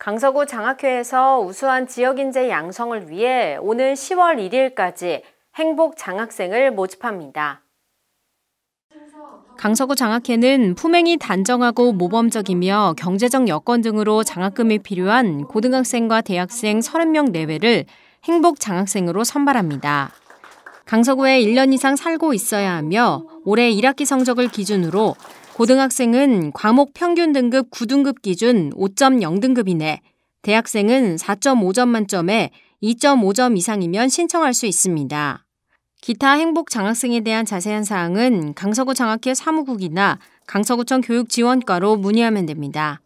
강서구 장학회에서 우수한 지역인재 양성을 위해 오늘 10월 1일까지 행복 장학생을 모집합니다. 강서구 장학회는 품행이 단정하고 모범적이며 경제적 여건 등으로 장학금이 필요한 고등학생과 대학생 30명 내외를 행복 장학생으로 선발합니다. 강서구에 1년 이상 살고 있어야 하며 올해 1학기 성적을 기준으로 고등학생은 과목 평균 등급 9등급 기준 5.0등급 이네 대학생은 4.5점 만점에 2.5점 이상이면 신청할 수 있습니다. 기타 행복 장학생에 대한 자세한 사항은 강서구 장학회 사무국이나 강서구청 교육지원과로 문의하면 됩니다.